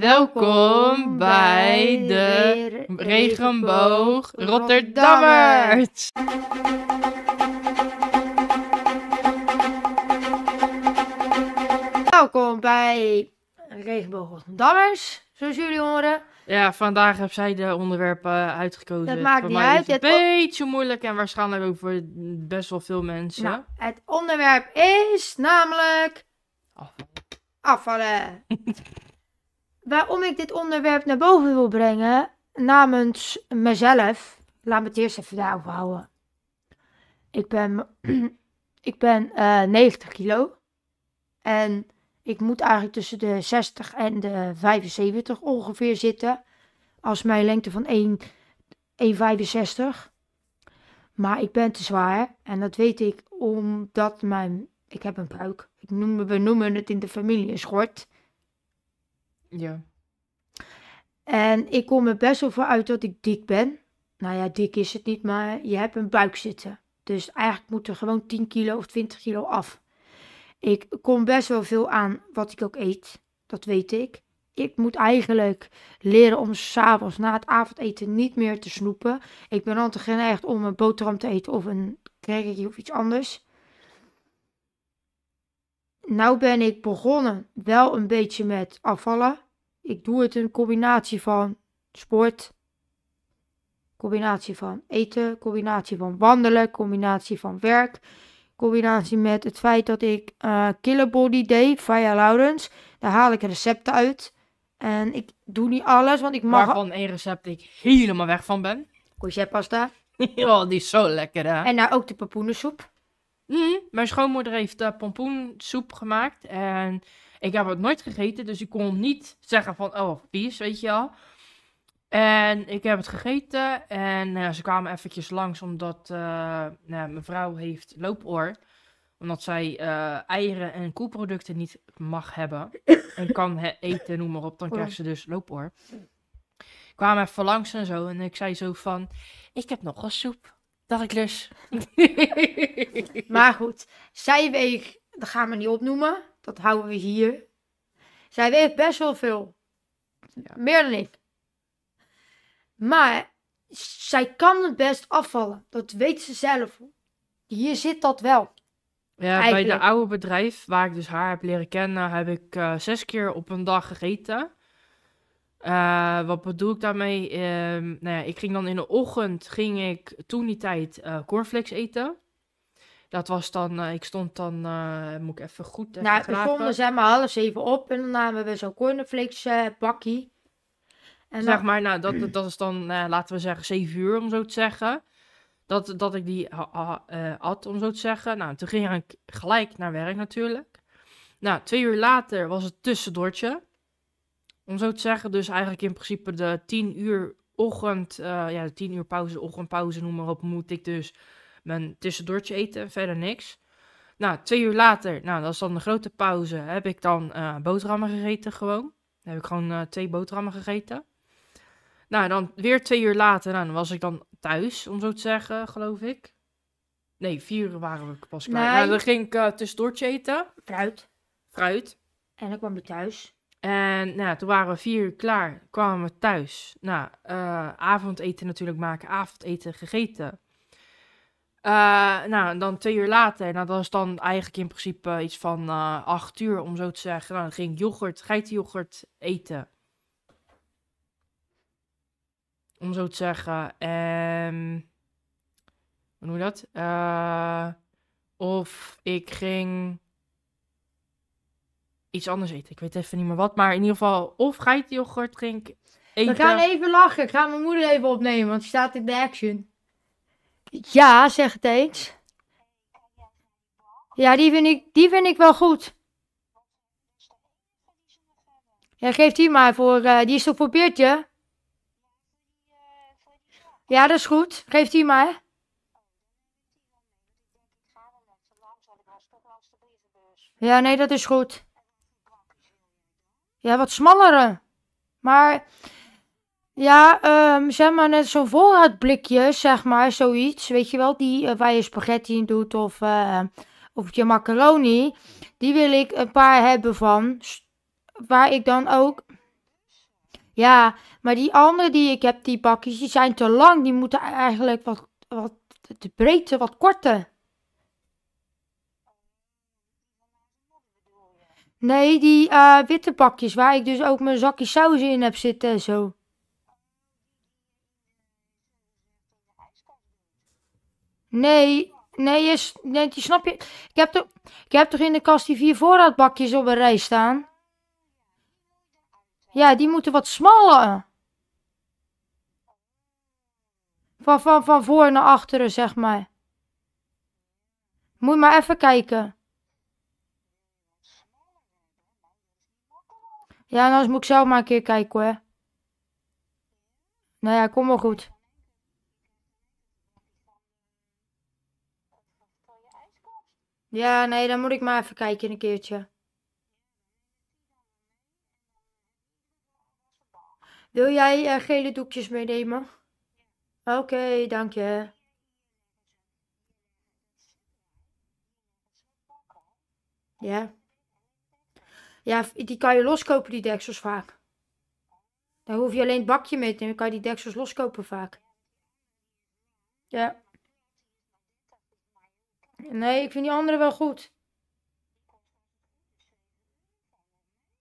Welkom bij de Regenboog Rotterdammers. Welkom bij Regenboog Rotterdammers, zoals jullie horen. Ja, vandaag heb zij de onderwerpen uitgekozen. Dat maakt niet uit. Het is een beetje moeilijk en waarschijnlijk ook voor best wel veel mensen. Nou, het onderwerp is namelijk afvallen. waarom ik dit onderwerp naar boven wil brengen namens mezelf. Laat me het eerst even daarover houden. Ik ben, ik ben uh, eh, 90 kilo. En ik moet eigenlijk tussen de 60 en de 75 ongeveer zitten. Als mijn lengte van 1,65. Maar ik ben te zwaar. En dat weet ik omdat mijn... Ik heb een buik. Ik we noemen het in de familie een schort. Ja. En ik kom er best wel voor uit dat ik dik ben. Nou ja, dik is het niet, maar je hebt een buik zitten. Dus eigenlijk moet er gewoon 10 kilo of 20 kilo af. Ik kom best wel veel aan wat ik ook eet. Dat weet ik. Ik moet eigenlijk leren om s'avonds na het avondeten niet meer te snoepen. Ik ben altijd geneigd om een boterham te eten of een crackertje of iets anders nou ben ik begonnen wel een beetje met afvallen. Ik doe het een combinatie van sport, combinatie van eten, combinatie van wandelen, combinatie van werk. Combinatie met het feit dat ik uh, Killer Body deed, via Lawrence. Daar haal ik recepten uit. En ik doe niet alles, want ik mag... Waarvan één recept ik helemaal weg van ben. Courgette pasta. oh, die is zo lekker, hè? En nou ook de papoenensoep. Mhm. mijn schoonmoeder heeft uh, pompoensoep gemaakt. En ik heb het nooit gegeten, dus ik kon niet zeggen van, oh, vies, weet je wel. En ik heb het gegeten en nou ze kwamen eventjes langs omdat uh, nou, mijn vrouw heeft loopoor. Omdat zij eh, eieren en koelproducten niet mag hebben. en kan eten, noem maar op. Dan krijgt ze dus loopoor. Kwamen even langs en zo. En ik zei zo van, ik heb nog een soep dat ik lus. maar goed, zij weet, dat gaan we niet opnoemen. Dat houden we hier. Zij weegt best wel veel. Ja. Meer dan ik. Maar zij kan het best afvallen. Dat weet ze zelf. Hier zit dat wel. Ja, bij de oude bedrijf waar ik dus haar heb leren kennen, heb ik eh, zes keer op een dag gegeten. Eh, wat bedoel ik daarmee? Ehm, nou ja, ik ging dan in de ochtend, ging ik toen die tijd uh, cornflakes eten. Dat was dan, eh, ik stond dan, moet ik even goed even Nou, ik we stonden zeg maar half even op en dan namen we zo'n cornflakes bakkie. En zeg maar, nou, dat, dat, is dan, laten we zeggen, zeven uur om zo te zeggen. Dat, dat ik die at, om zo te zeggen. Nou, toen ging ik gelijk naar werk natuurlijk. Nou, twee uur later was het tussendoortje om zo te zeggen, dus eigenlijk in principe de 10 uur ochtend, eh, ja, de 10 uur pauze, ochtendpauze, noem maar op, moet ik dus mijn tussendoortje eten, verder niks. Nou, twee uur later, nou, dat is dan de grote pauze, heb ik dan uh, boterhammen gegeten gewoon. Dan heb ik gewoon eh, twee boterhammen gegeten. Nou, dan weer twee uur later, nou, dan was ik dan thuis, om zo te zeggen, geloof ik. Nee, vier uur waren we pas klaar. Nee. Nou, dan ging ik tussendoortje eten. Fruit. Fruit. En dan kwam ik thuis. En nou, toen waren we vier uur klaar, kwamen we thuis. Nou, eh, avondeten natuurlijk maken, avondeten gegeten. Eh, nou, dan twee uur later, nou, dat was dan eigenlijk in principe iets van eh, acht uur, om zo te zeggen. Nou, dan ging ik yoghurt, geitenyoghurt eten. Om zo te zeggen. En... Ehm, hoe noem je dat? of ik ging iets anders eten. Ik weet even niet meer wat. Maar in ieder geval, of geityoghurt drinken. Eten. We gaan even lachen. Ik ga mijn moeder even opnemen, want die staat in de action. Ja, zeg het eens. Ja, die vind ik, die vind ik wel goed. Ja, geef die maar voor. Eh, die is toch voor Ja, dat is goed. Geef die maar. Ja, nee, dat is goed. Ja, wat smallere. Maar ja, ehm, zeg maar net zo'n voorraadblikjes, zeg maar, zoiets. Weet je wel, die eh, waar je spaghetti in doet of, eh, of je macaroni. Die wil ik een paar hebben van. Waar ik dan ook... Ja, maar die andere die ik heb, die bakjes, die zijn te lang. Die moeten eigenlijk wat, wat de breedte wat korter. Nee, die eh, witte pakjes waar ik dus ook mijn zakje saus in heb zitten en zo. Nee, nee, je nee die snap je. Ik heb, toch, ik heb toch in de kast die vier voorraadbakjes op een rij staan? Ja, die moeten wat smaller. Van, van, van voor naar achteren, zeg maar. Moet maar even kijken. Ja, nou, anders moet ik zelf maar een keer kijken hoor. Nou ja, kom maar goed. Ja, nee, dan moet ik maar even kijken een keertje. Wil jij eh, gele doekjes meenemen? Oké, dank je. Ja. Ja, die kan je loskopen, die deksels vaak. Daar hoef je alleen het bakje mee te nemen. Dan kan je die deksels loskopen vaak. Ja. Nee, ik vind die andere wel goed.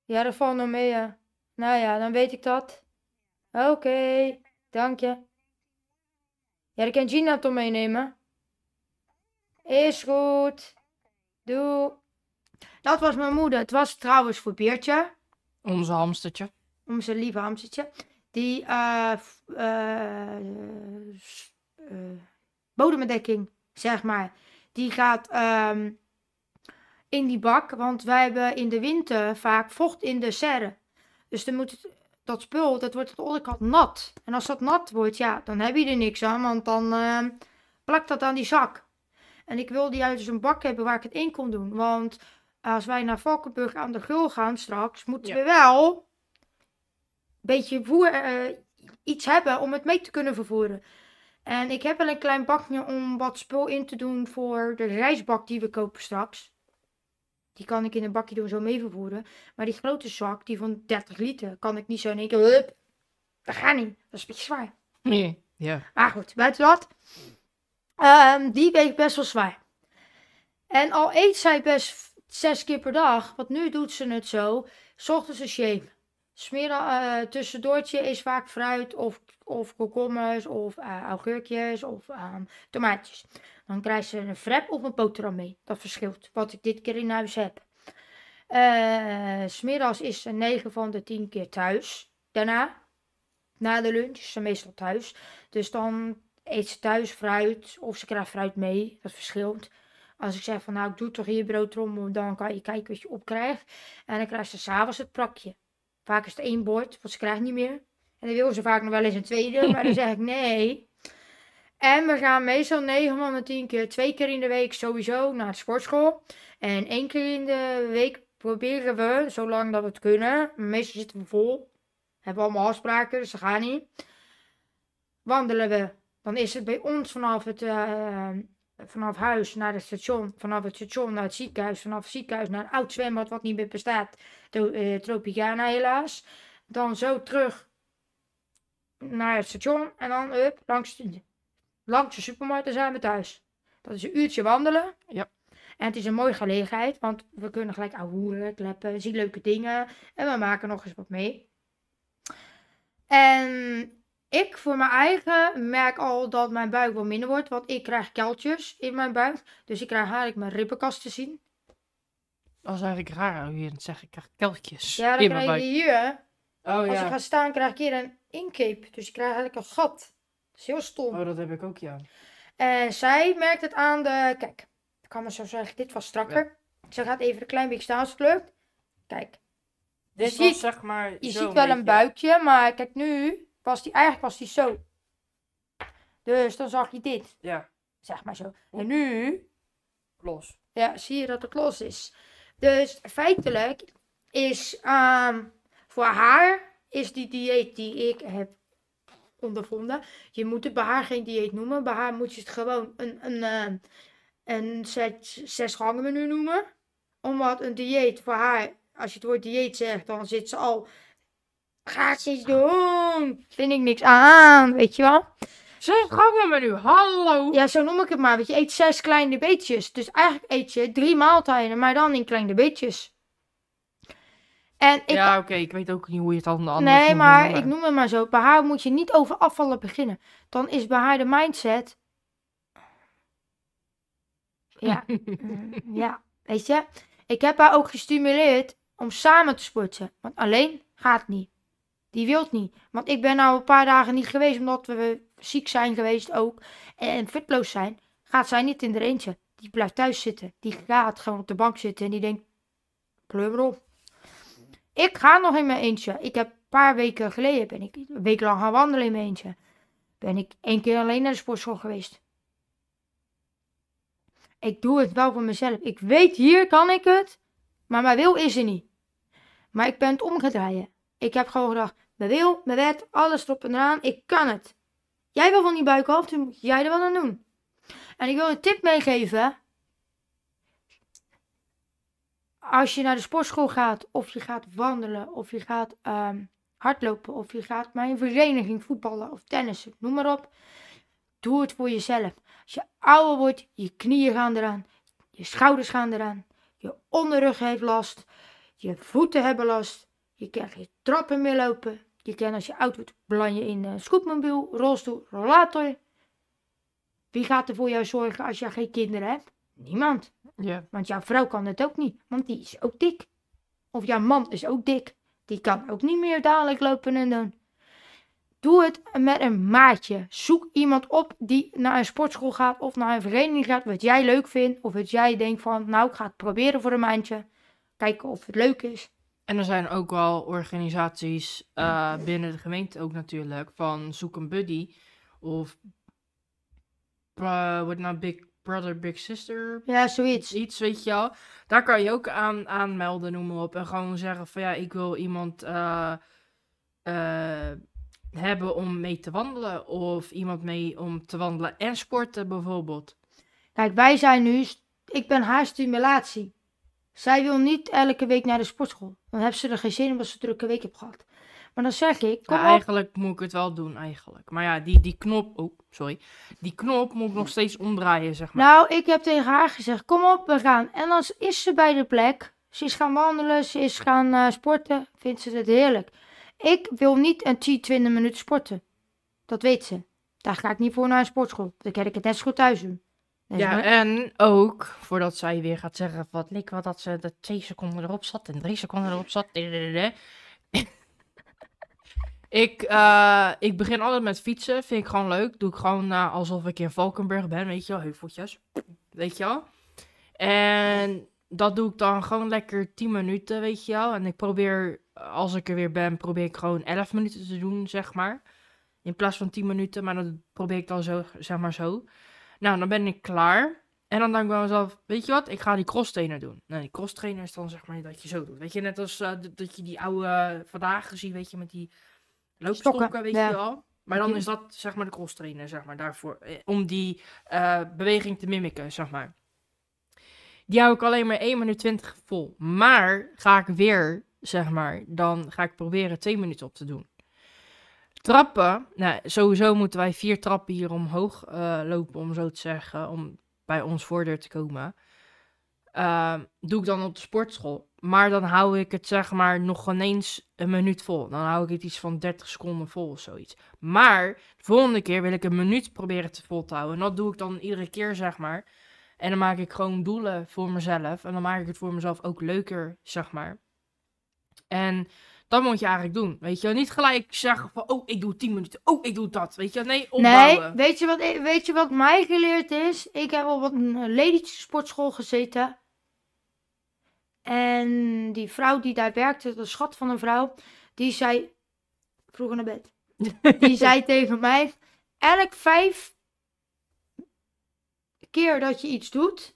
Ja, dat valt nog mee, ja. Nou ja, dan weet ik dat. Oké, dank je. Ja, dan kan Gina toch meenemen. Is goed. Doe. Dat was mijn moeder. Het was trouwens voor Beertje. Onze hamstertje. Onze lieve hamstertje. Die uh, eh, eh, eh, bodembedekking, zeg maar. Die gaat ehm, in die bak. Want wij hebben in de winter vaak vocht in de serre. Dus dan moet dat spul, dat wordt aan de onderkant nat. En als dat nat wordt, ja, dan heb je er niks aan. Want dan ehm, plakt dat aan die zak. En ik wilde juist dus een bak hebben waar ik het in kon doen. Want als wij naar Valkenburg aan de grul gaan straks, moeten we wel een beetje voer, eh, iets hebben om het mee te kunnen vervoeren. En ik heb wel een klein bakje om wat spul in te doen voor de reisbak die we kopen straks. Die kan ik in een bakje doen zo mee vervoeren. Maar die grote zak, die van 30 liter, kan ik niet zo in één keer... Hup, dat gaat niet. Dat is een beetje zwaar. Nee, ja. Maar goed, buiten dat. Um, die weegt best wel zwaar. En al eet zij best zes keer per dag. Want nu doet ze het zo. Ochtends een shame. Eh, tussendoortje is vaak fruit of, of komkommers of uh, augurkjes of ehm, tomaatjes. Dan krijgt ze een frap of een boterham mee. Dat verschilt wat ik dit keer in huis heb. Eh, smiddags is ze 9 van de 10 keer thuis. Daarna, na de lunch, is ze meestal thuis. Dus dan eet ze thuis fruit of ze krijgt fruit mee. Dat verschilt. Als ik zeg van nou ik doe toch hier broodtrommel, dan kan je kijken wat je opkrijgt. En dan krijgt ze s'avonds het prakje. Vaak is het één bord, want ze krijgt niet meer. En dan wil ze vaak nog wel eens een tweede, maar dan zeg ik nee. En we gaan meestal 9 van de 10 keer, twee keer in de week sowieso naar de sportschool. En één keer in de week proberen we, zolang dat we het kunnen. Meestal zitten we vol. Hebben allemaal afspraken, dus ze gaan niet. Wandelen we. Dan is het bij ons vanaf het eh, vanaf huis naar het station, vanaf het station naar het ziekenhuis, vanaf het ziekenhuis naar een oud zwembad wat niet meer bestaat, eh, Tropicana helaas. Dan zo terug naar het station en dan up, langs, de, langs de supermarkt en zijn we thuis. Dat is een uurtje wandelen. Ja. En het is een mooie gelegenheid, want we kunnen gelijk ahoeren, kleppen, zien leuke dingen en we maken nog eens wat mee. En ik voor mijn eigen merk al dat mijn buik wel minder wordt. Want ik krijg keltjes in mijn buik. Dus ik krijg eigenlijk mijn ribbenkast te zien. Dat is eigenlijk raar hoe je het Ik krijg keltjes Ja, dan in krijg je hier. Oh, Als ik ga staan krijg ik hier een inkeep. Dus ik krijg eigenlijk een gat. Dat is heel stom. Oh, dat heb ik ook, ja. En zij merkt het aan de... Kijk, ik kan me zo zeggen. Dit was strakker. Ja. Ze gaat even een klein beetje staan als het lukt. Kijk. Dit je ziet, zeg maar Je ziet wel een buikje, maar kijk nu was die, eigenlijk was die zo. Dus dan zag je dit. Ja. Zeg maar zo. En nu. Los. Ja, zie je dat het los is. Dus feitelijk is ehm, voor haar is die dieet die ik heb ondervonden. Je moet het bij haar geen dieet noemen. Bij haar moet je het gewoon een, een, ehm, een zes, zes gangen menu noemen. Omdat een dieet voor haar, als je het woord dieet zegt, dan zit ze al Ga iets doen. Vind ik niks aan, weet je wel. Zes gangen nu, hallo. Ja, zo noem ik het maar. Weet je eet zes kleine beetjes. Dus eigenlijk eet je drie maaltijden, maar dan in kleine beetjes. En ik, ja, oké, ik weet ook niet hoe je het dan anders Nee, maar ik noem het maar zo. Bij haar moet je niet over afvallen beginnen. Dan is bij haar de mindset... Ja, mm, ja, weet je. Ik heb haar ook gestimuleerd om samen te sporten. Want alleen gaat niet. Die het niet. Want ik ben nou een paar dagen niet geweest omdat we ziek zijn geweest ook. En fitloos zijn. Gaat zij niet in de eentje. Die blijft thuis zitten. Die gaat gewoon op de bank zitten en die denkt... Kleur op. Ik ga nog in mijn eentje. Ik heb een paar weken geleden ben ik een week lang gaan wandelen in mijn eentje. Ben ik één keer alleen naar de sportschool geweest. Ik doe het wel voor mezelf. Ik weet, hier kan ik het. Maar mijn wil is er niet. Maar ik ben het omgedraaien. Ik heb gewoon gedacht, mijn wil, mijn wet, alles erop en eraan. Ik kan het. Jij wil van die buikhoofd, dan moet jij er wel aan doen. En ik wil een tip meegeven. Als je naar de sportschool gaat, of je gaat wandelen, of je gaat ehm, hardlopen, of je gaat naar een vereniging voetballen of tennissen, noem maar op. Doe het voor jezelf. Als je ouder wordt, je knieën gaan eraan, je schouders gaan eraan, je onderrug heeft last, je voeten hebben last, je kan geen trappen meer lopen. Je kan als je oud wordt, je in een scootmobiel, rolstoel, rollator. Wie gaat er voor jou zorgen als jij geen kinderen hebt? Niemand. Ja. Want jouw vrouw kan het ook niet, want die is ook dik. Of jouw man is ook dik. Die kan ook niet meer dadelijk lopen en doen. Doe het met een maatje. Zoek iemand op die naar een sportschool gaat of naar een vereniging gaat, wat jij leuk vindt. Of wat jij denkt van, nou ik ga het proberen voor een maandje. Kijken of het leuk is. En er zijn ook wel organisaties eh, binnen de gemeente ook natuurlijk van zoek een buddy of uh, wat nou Big Brother Big Sister. Ja, zoiets. Iets, weet je wel. Daar kan je ook aan aanmelden, noem maar op. En gewoon zeggen van ja, ik wil iemand eh, hebben om mee te wandelen of iemand mee om te wandelen en sporten bijvoorbeeld. Kijk, wij zijn nu, ik ben haar stimulatie. Zij wil niet elke week naar de sportschool. Dan heeft ze er geen zin in omdat ze een drukke week heb gehad. Maar dan zeg ik, kom nou, op. Eigenlijk moet ik het wel doen, eigenlijk. Maar ja, die, die knop... Oh, sorry. Die knop moet ik nog steeds omdraaien, zeg maar. Nou, ik heb tegen haar gezegd, kom op, we gaan. En dan is ze bij de plek. Ze is gaan wandelen, ze is gaan eh, sporten. Vindt ze het heerlijk. Ik wil niet een 10, 20 minuten sporten. Dat weet ze. Daar ga ik niet voor naar een sportschool. Dan kan ik het net zo goed thuis doen ja, en ook voordat zij weer gaat zeggen wat leek wat dat ze dat twee seconden erop zat en drie seconden erop zat. ik, eh, ik begin altijd met fietsen, vind ik gewoon leuk. Doe ik gewoon nou, alsof ik in Valkenburg ben, weet je wel, heuveltjes, weet je wel. En dat doe ik dan gewoon lekker 10 minuten, weet je wel. En ik probeer, als ik er weer ben, probeer ik gewoon 11 minuten te doen, zeg maar. In plaats van 10 minuten, maar dat probeer ik dan zo, zeg maar zo. Nou, dan ben ik klaar. En dan denk ik bij mezelf, weet je wat, ik ga die cross trainer doen. Nou, die cross trainer is dan zeg maar dat je zo doet. Weet je, net als eh, dat je die oude eh, vandaag gezien, weet je, met die loopstokken, weet je wel. Maar dan mhm. is dat zeg maar de cross trainer, zeg maar, daarvoor. Eh, om die beweging te mimiken, zeg maar. Die hou ik alleen maar 1 minuut 20 vol. Maar ga ik weer, zeg maar, dan ga ik proberen 2 minuten op te doen trappen. Nou, sowieso moeten wij vier trappen hier omhoog eh, lopen, om zo te zeggen, om bij ons voordeur te komen. Ehm, doe ik dan op de sportschool. Maar dan hou ik het zeg maar nog ineens een minuut vol. Dan hou ik het iets van 30 seconden vol of zoiets. Maar de volgende keer wil ik een minuut proberen te vol te houden. En dat doe ik dan iedere keer zeg maar. En dan maak ik gewoon doelen voor mezelf. En dan maak ik het voor mezelf ook leuker zeg maar. En dat moet je eigenlijk doen. Weet je, niet gelijk zeggen van, oh, ik doe 10 minuten. Oh, ik doe dat. Weet je, nee, opbouwen. Nee, weet je wat, weet je wat mij geleerd is? Ik heb op een eh, lady sportschool gezeten. En die vrouw die daar werkte, de schat van een vrouw, die zei, vroeger naar bed. die zei tegen mij, elk vijf keer dat je iets doet,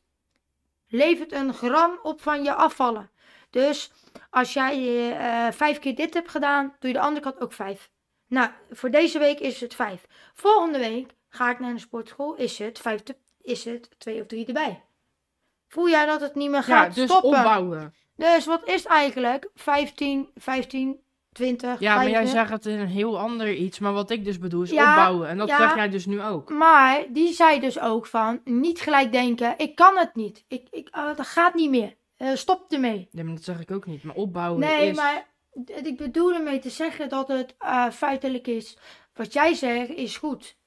levert een gram op van je afvallen. Dus als jij eh, vijf keer dit hebt gedaan, doe je de andere kant ook vijf. Nou, voor deze week is het vijf. Volgende week ga ik naar een sportschool, is het, vijf is het twee of drie erbij. Voel jij dat het niet meer gaat ja, dus stoppen? Opbouwen. Dus wat is eigenlijk? 15, 15, 20. Ja, maar jij zegt het in een heel ander iets. Maar wat ik dus bedoel is opbouwen. En dat zeg jij dus nu ook. Maar die zei dus ook van niet gelijk denken. Ik kan het niet. Ik, ik, ah, dat gaat niet meer. Uh, stop ermee. Nee, maar dat zeg ik ook niet. Maar opbouwen nee, maar ik bedoel ermee te zeggen dat het eh, feitelijk is. Wat jij zegt is goed.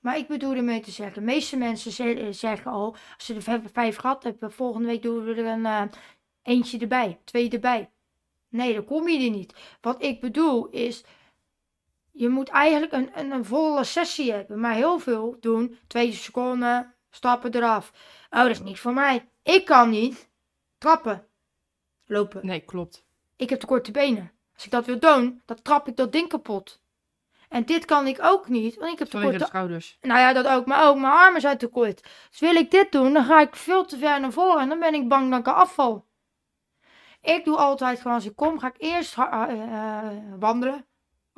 Maar ik bedoel ermee te zeggen. De meeste mensen eh, zeggen al, als ze er vijf gehad hebben, volgende week doen we er een eentje erbij, twee erbij. Nee, dan kom je er niet. Wat ik bedoel is, je moet eigenlijk een, een, een volle sessie hebben. Maar heel veel doen, twee seconden, stappen eraf. Oh, dat is niet voor mij. Ik kan niet trappen lopen. Nee, klopt. Ik heb te korte benen. Als ik dat wil doen, dan trap ik dat ding kapot. En dit kan ik ook niet, want ik heb te korte... schouders. Nou ja, dat ook, maar ook mijn armen zijn te kort. Dus wil ik dit doen, dan ga ik veel te ver naar voren en dan ben ik bang dat ik afval. Ik doe altijd gewoon, als ik kom, ga ik eerst eh, eh, wandelen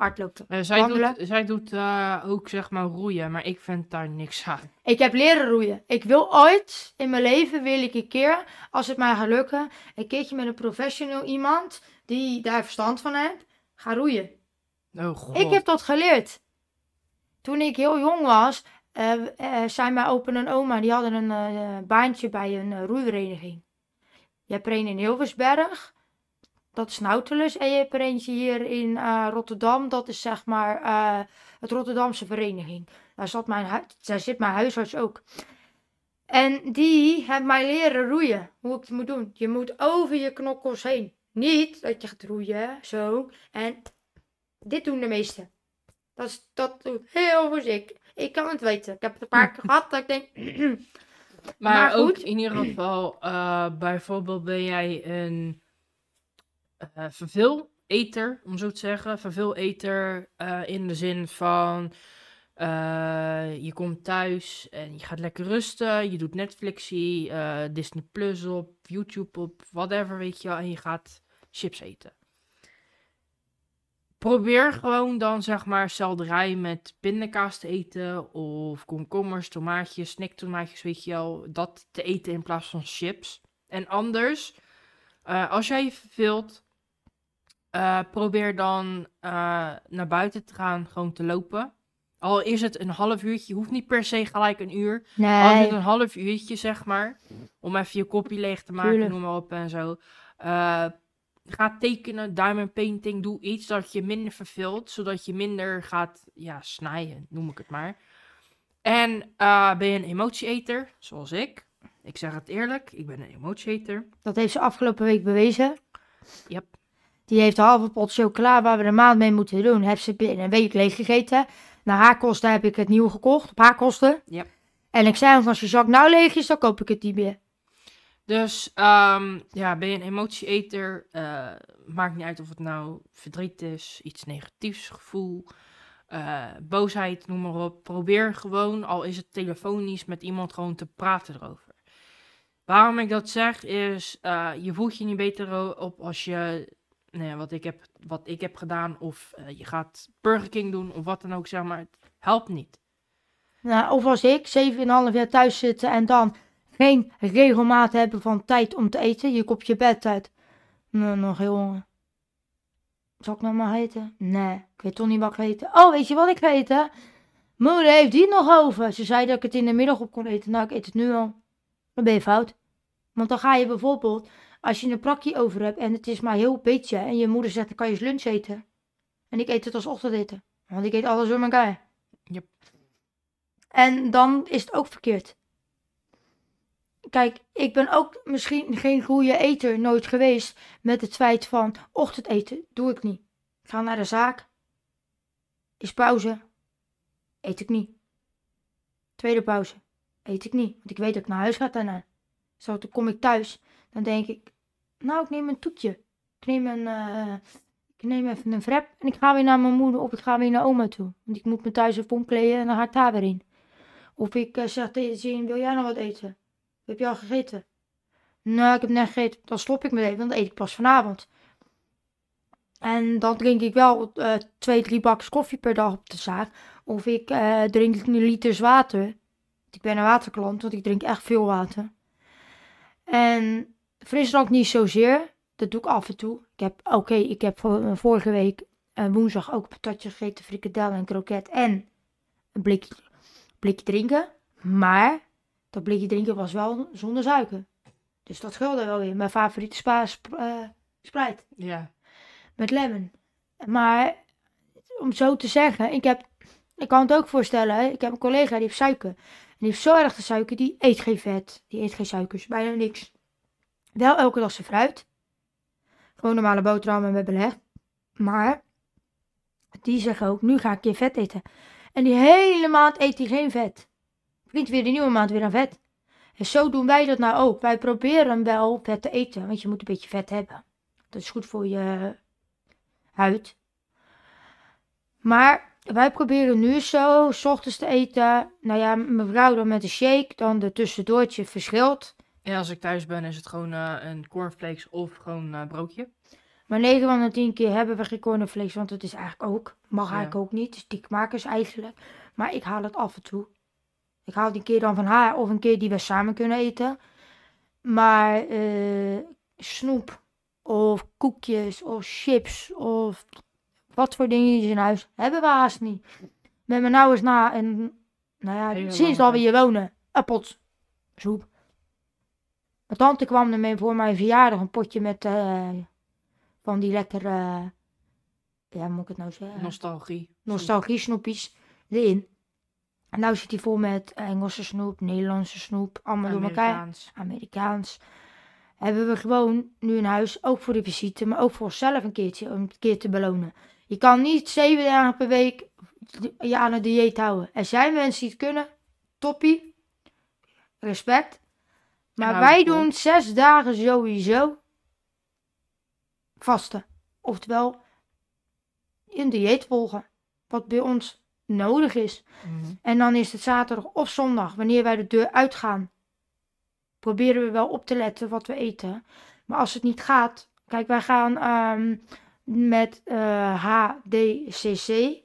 hardlopen. Uh, zij doet, zij doet eh, ook zeg maar roeien, maar ik vind daar niks aan. Ik heb leren roeien. Ik wil ooit in mijn leven, wil ik een keer, als het mij gaat lukken, een keertje met een professional iemand die daar verstand van heeft, gaan roeien. Oh god. Ik heb dat geleerd. Toen ik heel jong was, uh, eh, uh, zijn mijn opa en oma, die hadden een baantje bij een roeivereniging. Je hebt in Hilversberg dat is Nautilus. En je hebt er eentje hier in eh, Rotterdam. Dat is zeg maar uh, het Rotterdamse vereniging. Daar, zat mijn daar zit mijn huisarts ook. En die heeft mij leren roeien. Hoe ik het moet doen. Je moet over je knokkels heen. Niet dat je gaat roeien. Zo. En dit doen de meesten. Dat, is, dat doet heel veel. Ik kan het weten. Ik heb het een paar hm. keer gehad dat ik denk... maar, ook in ieder geval... Eh, bijvoorbeeld ben jij een uh, verveel om zo te zeggen. Verveel eter eh, in de zin van eh, je komt thuis en je gaat lekker rusten. Je doet Netflixie, Disney Plus op, YouTube op, whatever, weet je wel. En je gaat chips eten. Probeer gewoon dan zeg maar selderij met pindakaas te eten of komkommers, tomaatjes, tomaatjes weet je wel, dat te eten in plaats van chips. En anders, als jij je verveelt, eh, probeer dan eh, naar buiten te gaan, gewoon te lopen. Al is het een half uurtje, hoeft niet per se gelijk een uur. Nee. Al is het een half uurtje, zeg maar. Om even je kopje leeg te maken, noem maar op en zo. Eh, ga tekenen, diamond painting, doe iets dat je minder verveelt. Zodat je minder gaat, ja, snijden, noem ik het maar. En ben je een emotieeter, zoals ik. Ik zeg het eerlijk, ik ben een emotieeter. Dat heeft ze afgelopen week bewezen. Yep. Die heeft een halve pot chocola waar we een maand mee moeten doen. Heb ze binnen een week leeg gegeten. Naar haar kosten heb ik het nieuw gekocht. Op haar kosten. Ja. En ik zei, als je zak nou leeg is, dan koop ik het niet meer. Dus ehm, ja, ben je een emotieeter? Uh, maakt niet uit of het nou verdriet is, iets negatiefs, gevoel, eh, boosheid, noem maar op. Probeer gewoon, al is het telefonisch, met iemand gewoon te praten erover. Waarom ik dat zeg is, eh, je voelt je niet beter op als je nee, nou wat, ik heb, wat ik heb gedaan. Of eh, je gaat Burger King doen of wat dan ook, zeg maar. Het helpt niet. Nou, of als ik 7,5 jaar thuis zitten en dan geen regelmaat hebben van tijd om te eten. Je bed uit. Nou, nog heel honger. Zal ik nog maar eten? Nee, ik weet toch niet wat ik eten. Oh, weet je wat ik weet hè? Moeder heeft die nog over. Ze zei dat ik het in de middag op kon eten. Nou, ik eet het nu al. Dan ben je fout. Want dan ga je bijvoorbeeld als je een prakje over hebt en het is maar heel beetje en je moeder zegt dan kan je eens lunch eten. En ik eet het als ochtendeten, want ik eet alles door elkaar. Yep. En dan is het ook verkeerd. Kijk, ik ben ook misschien geen goede eter nooit geweest met het feit van ochtendeten doe ik niet. Ik ga naar de zaak, is pauze, eet ik niet. Tweede pauze, eet ik niet, want ik weet dat ik naar huis ga daarna. Zo, dan kom ik thuis dan denk ik, nou, ik neem een toetje. Ik neem, een, eh, ik neem even een vrep en ik ga weer naar mijn moeder of ik ga weer naar oma toe. Want ik moet me thuis even omkleden en dan haar erin. in. Of ik eh, zeg tegen Zin, wil jij nog wat eten? Heb je al gegeten? Nou, ik heb net gegeten. Dan stop ik met eten, dan eet ik pas vanavond. En dan drink ik wel eh, twee, drie bakjes koffie per dag op de zaak. Of ik drink nu liters water. Ik ben een waterklant, want ik drink echt veel water. En Frisdrank niet zozeer. Dat doe ik af en toe. Ik heb, oké, ik heb eh, vorige week eh, woensdag ook patatje gegeten, frikadel en kroket en een blikje, drinken. Maar dat blikje drinken was wel zonder suiker. Dus dat scheelde wel weer. Mijn favoriete spa, eh, Ja. Met lemon. Maar om zo te zeggen, ik heb, ik kan het ook voorstellen, ik heb een collega die heeft suiker. En die heeft zo erg de suiker, die eet geen vet, die eet geen suikers, bijna niks. Wel elke dag zijn fruit. Gewoon normale boterhammen met beleg. Maar die zeggen ook, nu ga ik keer vet eten. En die hele maand eet hij geen vet. Begint weer de nieuwe maand weer aan vet. En zo doen wij dat nou ook. Wij proberen wel vet te eten, want je moet een beetje vet hebben. Dat is goed voor je huid. Maar wij proberen nu zo, s ochtends te eten. Nou ja, mevrouw dan met een shake, dan de tussendoortje verschilt. Ja, als ik thuis ben is het gewoon eh, een cornflakes of gewoon een eh, broodje. Maar 9 van de 10 keer hebben we geen cornflakes, want het is eigenlijk ook. Mag eigenlijk ook niet. Dus die eigenlijk. Maar ik haal het af en toe. Ik haal die keer dan van haar of een keer die we samen kunnen eten. Maar eh, snoep of koekjes of chips of wat voor dingetjes dus in huis hebben we haast niet. Met mijn nou eens na en nou ja, sinds dat we hier wonen, soep mijn tante kwam ermee voor mijn verjaardag een potje met eh, van die lekkere, ja moet ik het nou zeggen? Nostalgie. Nostalgie snoepjes erin. En nou zit hij vol met Engelse snoep, Nederlandse snoep, allemaal door elkaar. Amerikaans. Hebben we gewoon nu een huis, ook voor de visite, maar ook voor onszelf een keertje, om een keer te belonen. Je kan niet zeven dagen per week je aan het dieet houden. Er zijn mensen die het kunnen. Toppie. Respect. Maar wij doen zes dagen sowieso vasten. Oftewel een dieet volgen. Wat bij ons nodig is. Mhm. En dan is het zaterdag of zondag, wanneer wij de deur uitgaan, proberen we wel op te letten wat we eten. Maar als het niet gaat, kijk, wij gaan ehm, met HDCC eh,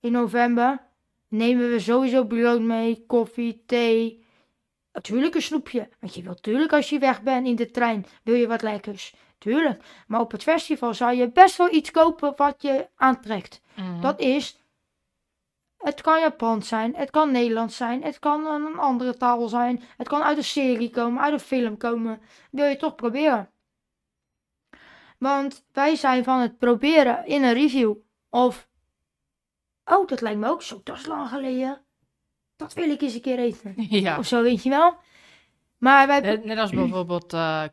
in november. Nemen we sowieso bloot mee, koffie, thee, Natuurlijk een snoepje, want je wilt natuurlijk als je weg bent in de trein, wil je wat lekkers. Tuurlijk, maar op het festival zou je best wel iets kopen wat je aantrekt. Mhm. Dat is, het kan Japans zijn, het kan Nederlands zijn, het kan een andere taal zijn, het kan uit een serie komen, uit een film komen. Wil je toch proberen? Want wij zijn van het proberen in een review. Of, oh, dat lijkt me ook zo, dat is lang geleden dat wil ik eens een keer eten. Ja. Of zo, weet je wel. Maar wij... net, als bijvoorbeeld uh,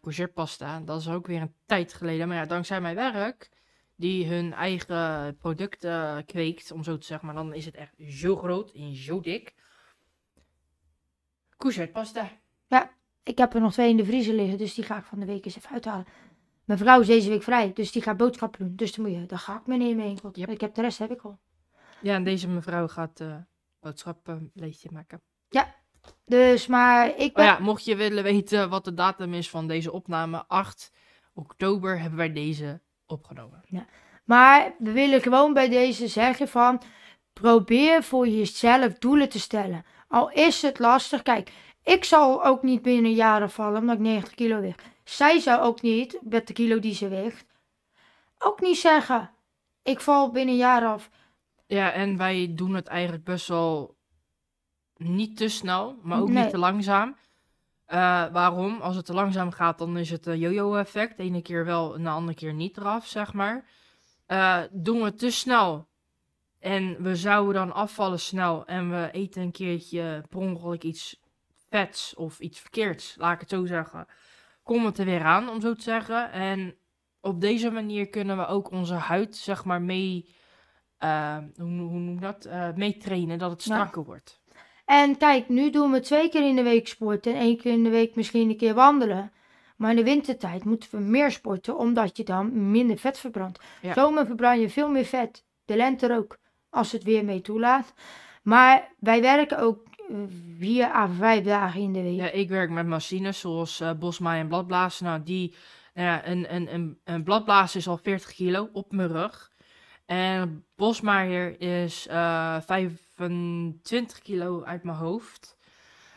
Dat is ook weer een tijd geleden. Maar ja, dankzij mijn werk, die hun eigen producten kweekt, om zo te zeggen. Maar dan is het echt zo groot en zo dik. Courgette Ja, ik heb er nog twee in de vriezer liggen, dus die ga ik van de week eens even uithalen. Mijn vrouw is deze week vrij, dus die gaat boodschappen doen. Dus dan moet je, daar ga ik me mee. Ik heb de rest heb ik al. Ja, en deze mevrouw gaat eh, boodschappen leedje maken. Ja, dus maar ik oh ben... mocht je willen weten wat de datum is van deze opname, 8 oktober hebben wij deze opgenomen. Ja. Maar we willen gewoon bij deze zeggen van, probeer voor jezelf doelen te stellen. Al is het lastig, kijk, ik zal ook niet binnen jaren vallen omdat ik 90 kilo weeg. Zij zou ook niet, met de kilo die ze weegt, ook niet zeggen, ik val binnen jaren af. Ja, en wij doen het eigenlijk best wel niet te snel, maar ook niet te langzaam. Eh, waarom? Als het te langzaam gaat, dan is het een yo-yo-effect. De ene keer wel en de andere keer niet eraf, zeg maar. Eh, doen we te snel en we zouden dan afvallen snel en we eten een keertje per ongeluk iets vets of iets verkeerds, laat ik het zo zeggen, komt het er weer aan, om zo te zeggen. En op deze manier kunnen we ook onze huid, zeg maar, mee eh, hoe, hoe noem dat, uh, eh, trainen dat het strakker wordt. En kijk, nu doen we twee keer in de week sporten en één keer in de week misschien een keer wandelen. Maar in de wintertijd moeten we meer sporten, omdat je dan minder vet verbrandt. Zomer verbrand je veel meer vet, de lente ook, als het weer mee toelaat. Maar wij werken ook eh, vier à vijf dagen in de week. Ja, ik werk met machines zoals uh, bosmaai en bladblazen. Nou, die, nou een, een, een, een bladblaas is al 40 kilo op mijn rug. En bosmaier is 25 eh, kilo uit mijn hoofd.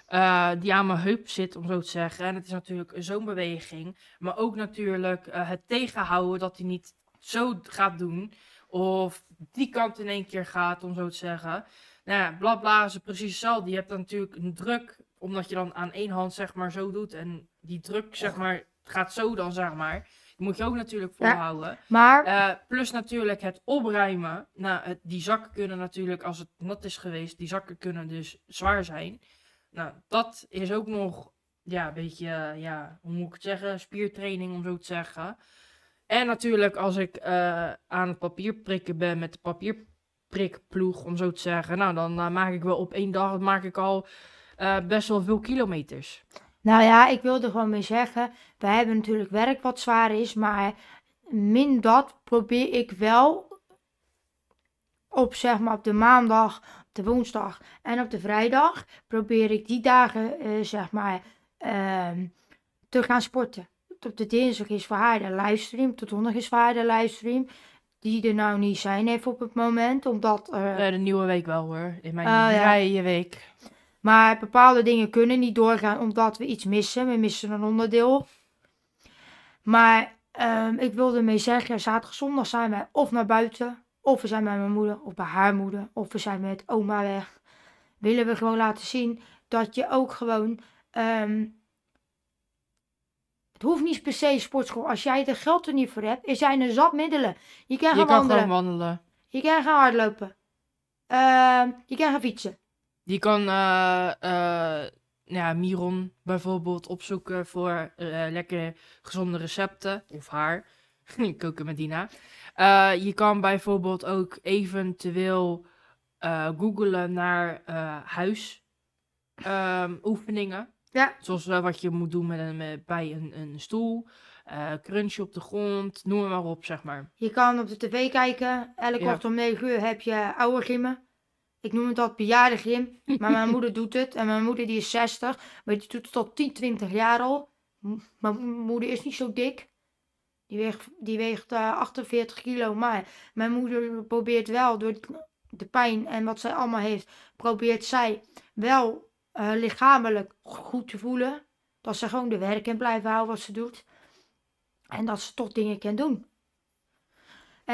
Eh, die aan mijn heup zit, om zo te zeggen. En het is natuurlijk zo'n beweging. Maar ook natuurlijk eh, het tegenhouden dat hij niet zo gaat doen. Of die kant in één keer gaat, om zo te zeggen. Nou ja, bla precies hetzelfde. Je hebt dan natuurlijk een druk, omdat je dan aan één hand zeg maar zo doet. En die druk zeg maar gaat zo dan zeg maar. Moet je ook natuurlijk volhouden. Eh, plus natuurlijk het opruimen. Nou, het, die zakken kunnen natuurlijk, als het nat is geweest, die zakken kunnen dus zwaar zijn. Nou, dat is ook nog, ja, een beetje, eh, ja, hoe moet ik het zeggen, spiertraining om zo te zeggen. En natuurlijk als ik eh, aan het papier prikken ben met de papierprikploeg, om zo te zeggen. Nou, dan maak ik wel op één dag, maak ik al best wel veel kilometers. Nou ja, ik wilde gewoon mee zeggen, we hebben natuurlijk werk wat zwaar is, maar min dat probeer ik wel op zeg maar op de maandag, op de woensdag en op de vrijdag probeer ik die dagen eh, zeg maar uh, te gaan sporten. Op de dinsdag is voor haar de livestream, tot donderdag is voor haar de livestream. Die er nou niet zijn even op het moment, omdat... Eh, eh, de nieuwe week wel hoor, in mijn oh, vrije week. Maar bepaalde dingen kunnen niet doorgaan omdat we iets missen. We missen een onderdeel. Maar ehm, ik wilde mee zeggen, zaterdag zondag zijn wij of naar buiten, of we zijn bij mijn moeder, of bij haar moeder, of we zijn met oma weg. Willen we gewoon laten zien dat je ook gewoon... Ehm, het hoeft niet per se sportschool. Als jij er geld er niet voor hebt, er zijn er zat middelen. Je kan gaan wandelen. Je kan gaan hardlopen. Ehm, je kan gaan fietsen. Je kan eh, eh, ja, Miron bijvoorbeeld opzoeken voor eh, lekkere gezonde recepten. Of haar. Koken met Dina. je kan bijvoorbeeld ook eventueel googlen naar huisoefeningen. Ehm, um, ja. Zoals wat je moet doen met een, bij een, een stoel. Uh, op de grond, noem maar op, zeg maar. Je kan op de tv kijken. Elke ja. ochtend om 9 uur heb je oude gimmen. Ik noem het al bejaarde gym, maar mijn moeder doet het. En mijn moeder die is 60, maar die doet het tot 10, 20 jaar al. Mijn moeder is niet zo dik. Die weegt, die weegt 48 eh, kilo, maar mijn moeder probeert wel door de pijn en wat zij allemaal heeft, probeert zij wel eh, lichamelijk goed te voelen. Dat ze gewoon de werk in blijven houden wat ze doet. En dat ze toch dingen kan doen.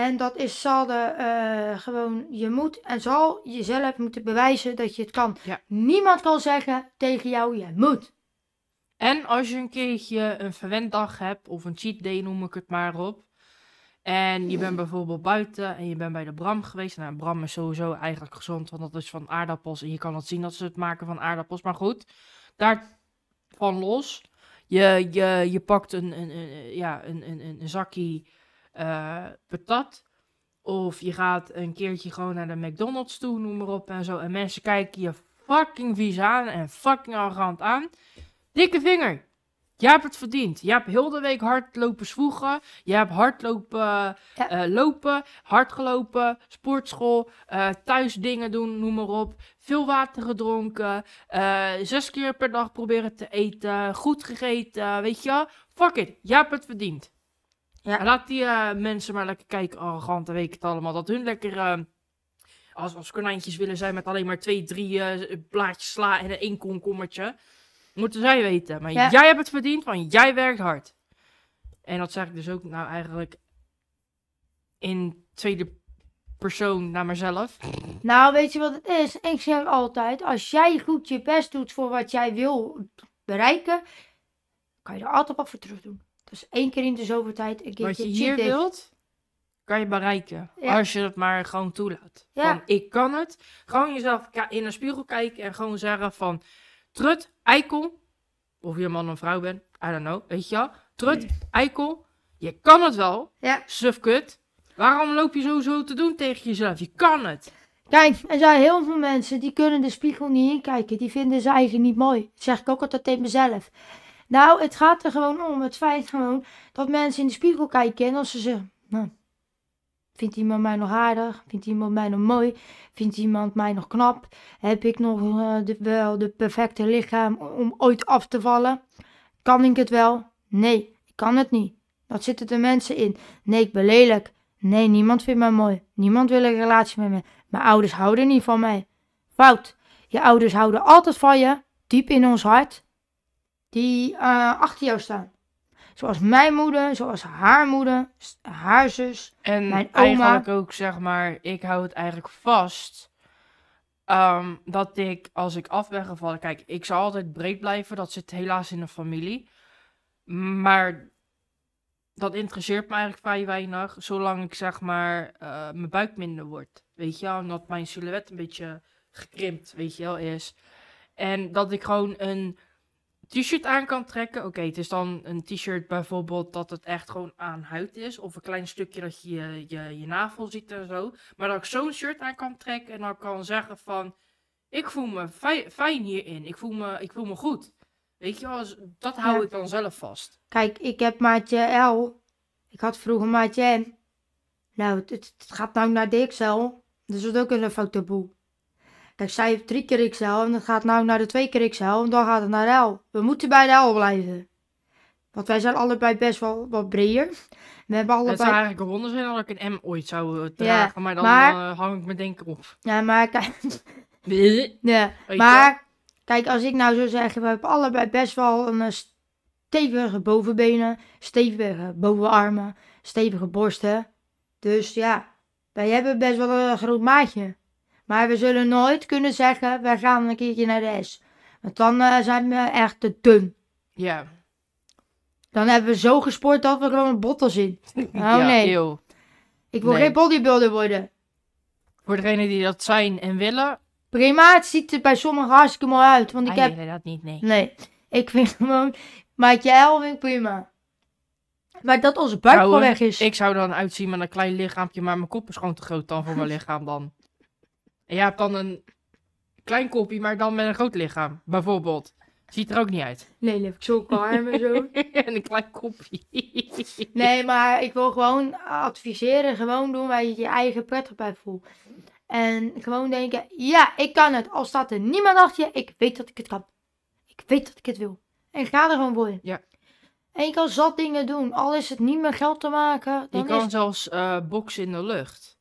En dat is de, eh, gewoon, je moet en zal jezelf moeten bewijzen dat je het kan. Niemand kan zeggen tegen jou, je moet. En als je een keertje een verwend dag hebt, of een cheat day noem ik het maar op. En je bent bijvoorbeeld buiten en je bent bij de Bram geweest. Nou, Bram is sowieso eigenlijk gezond, want dat is van aardappels. En je kan het zien dat ze het maken van aardappels. Maar goed, van los. Je, je, je pakt een, een, een ja, een, een, een zakje uh, patat. Of je gaat een keertje gewoon naar de McDonald's toe, noem maar op en zo. En mensen kijken je fucking vies aan en fucking arrogant aan. Dikke vinger. je hebt het verdiend. Je hebt heel de week hard lopen zwoegen. Je hebt hard lopen, ja. Eh, lopen hard gelopen, sportschool, uh, thuis dingen doen, noem maar op. Veel water gedronken, zes keer per dag proberen te eten, goed gegeten, weet je wel. Fuck it, je hebt het verdiend. Ja. laat die eh, mensen maar lekker kijken, arrogant, oh, dan weet het allemaal. Dat hun lekker uh, als, als konijntjes willen zijn met alleen maar twee, drie uh, blaadjes sla en één komkommertje. Moeten zij weten. Maar jij hebt het verdiend, want jij werkt hard. En dat zeg ik dus ook nou eigenlijk in tweede persoon naar mezelf. Nou, weet je wat het is? Ik zeg altijd, als jij goed je best doet voor wat jij wil bereiken, kan je er altijd wat voor terug doen. Dus één keer in de zoveel tijd een keer Wat je hier wilt, kan je bereiken. Als je het maar gewoon toelaat. Van, ik kan het. Gewoon jezelf in een spiegel kijken en gewoon zeggen van... Trut, eikel. Of je man of vrouw bent. I don't know. Weet je wel? Trut, eikel. Je kan het wel. Ja. Sufkut. Waarom loop je sowieso te doen tegen jezelf? Je kan het. Kijk, er zijn heel veel mensen die kunnen de spiegel niet inkijken. Die vinden ze eigenlijk niet mooi. Dat zeg ik ook altijd tegen mezelf. Nou, het gaat er gewoon om. Het feit gewoon dat mensen in de spiegel kijken en als ze zeggen, nou, vindt iemand mij nog aardig? Vindt iemand mij nog mooi? Vindt iemand mij nog knap? Heb ik nog eh, wel de perfecte lichaam om ooit af te vallen? Kan ik het wel? Nee, ik kan het niet. Dat zitten de mensen in. Nee, ik ben lelijk. Nee, niemand vindt mij mooi. Niemand wil een relatie met me. Mijn ouders houden niet van mij. Fout. Je ouders houden altijd van je, diep in ons hart die eh, achter jou staan. Zoals mijn moeder, zoals haar moeder, haar zus, en mijn oma. eigenlijk ook, zeg maar, ik hou het eigenlijk vast. Ehm, dat ik, als ik af ben gevallen... Kijk, ik zal altijd breed blijven. Dat zit helaas in de familie. Maar dat interesseert me eigenlijk vrij weinig. Zolang ik, zeg maar, eh, mijn buik minder wordt. Weet je wel? dat mijn silhouet een beetje gekrimpt, weet je wel, is. En dat ik gewoon een t-shirt aan kan trekken. Oké, okay, het is dan een t-shirt bijvoorbeeld dat het echt gewoon aan huid is. Of een klein stukje dat je je, je, navel ziet en zo. Maar dat ik zo'n shirt aan kan trekken en dan kan zeggen van... Ik voel me fijn hierin. Ik voel me, ik voel me goed. Weet je wel, dat hou ik dan zelf vast. Kijk, ik heb maatje L. Ik had vroeger maatje M. Nou, het, het gaat nou naar DXL, XL. Dus dat is ook een fout Kijk, zij heeft drie keer XL en dat gaat nou naar de twee keer XL en dan gaat het naar L. We moeten bij de L blijven. Want wij zijn allebei best wel wat breder. We hebben allebei... Het zou eigenlijk wonder zijn dat ik een M ooit zou eh, dragen, maar dan eh, hang ik me denk op. Ja, maar kijk... ja, maar kijk, als ik nou zou zeggen, we hebben allebei best wel een eh, stevige bovenbenen, stevige bovenarmen, stevige borsten. Dus ja, wij hebben best wel een groot maatje. Maar we zullen nooit kunnen zeggen, wij gaan een keertje naar de S. Want dan eh, zijn we echt te dun. Ja. Dan hebben we zo gesport dat we gewoon een bottel zien. Oh nee. Ik wil geen bodybuilder worden. Voor degenen die dat zijn en willen. Prima, het ziet er bij sommigen hartstikke mooi uit. Want ik heb... Nee, dat niet, nee. Nee, ik vind gewoon... Maatje L vind ik prima. Maar dat onze buik gewoon weg is. Ik zou dan uitzien met een klein lichaampje, maar mijn kop is gewoon te groot dan voor mijn lichaam dan. En jij hebt dan een klein kopje maar dan met een groot lichaam, bijvoorbeeld. Ziet er ook niet uit. Nee, dan heb ik zulke armen zo. en een klein kopje. nee, maar ik wil gewoon adviseren. Gewoon doen waar je je eigen prettig bij voelt. En gewoon denken, ja, ik kan het. Al staat er niemand achter je, ik weet dat ik het kan. Ik weet dat ik het wil. En ga er gewoon voor. Ja. En je kan zat dingen doen. Al is het niet meer geld te maken. Dan je kan is... zelfs uh, boksen in de lucht.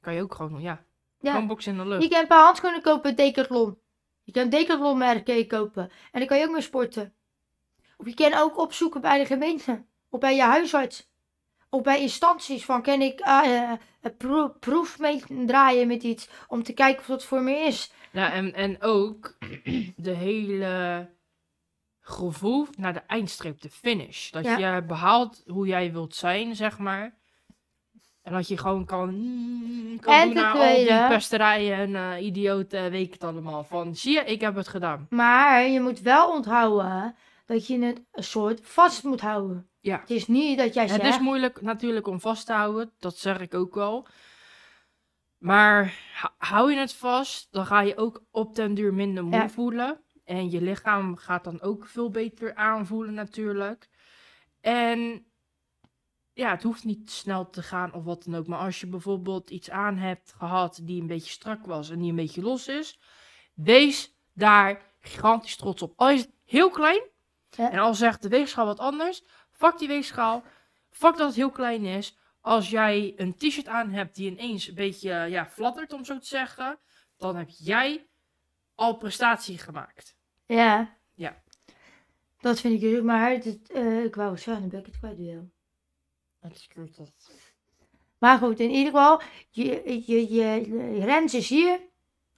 Kan je ook gewoon doen, ja. Je kan een paar handschoenen kopen, Decathlon. Je kan Decathlon merken kopen. En dan kan je ook meer sporten. Of je kan ook opzoeken bij de gemeente. Of bij je huisarts. Of bij instanties van kan ik uh, proef mee draaien met iets. Om te kijken of dat voor me is. Nou, en, en ook de hele gevoel naar de eindstreep, de finish. Dat ja. je behaalt hoe jij wilt zijn, zeg maar. En dat je gewoon kan, mm, kan en doen die pesterijen en eh, idioten, eh, weet het allemaal. Van, zie je, ik heb het gedaan. Maar je moet wel onthouden dat je het een soort vast moet houden. Ja. Het is niet dat jij zegt... Het is moeilijk natuurlijk om vast te houden, dat zeg ik ook wel. Maar hou je het vast, dan ga je ook op den duur minder moe voelen. En je lichaam gaat dan ook veel beter aanvoelen natuurlijk. En ja, het hoeft niet snel te gaan of wat dan ook. Maar als je bijvoorbeeld iets aan hebt gehad die een beetje strak was en die een beetje los is, wees daar gigantisch trots op. Al is het heel klein ja. en al zegt de weegschaal wat anders, fuck die weegschaal, fuck dat het heel klein is. Als jij een t-shirt aan hebt die ineens een beetje ja, flattert, om zo te zeggen, dan heb jij al prestatie gemaakt. Ja. Ja. Dat vind ik dus Maar het, eh, ik wou zeggen, een bucket kwijt wel. Maar goed, in ieder geval, je, je, je grens is hier.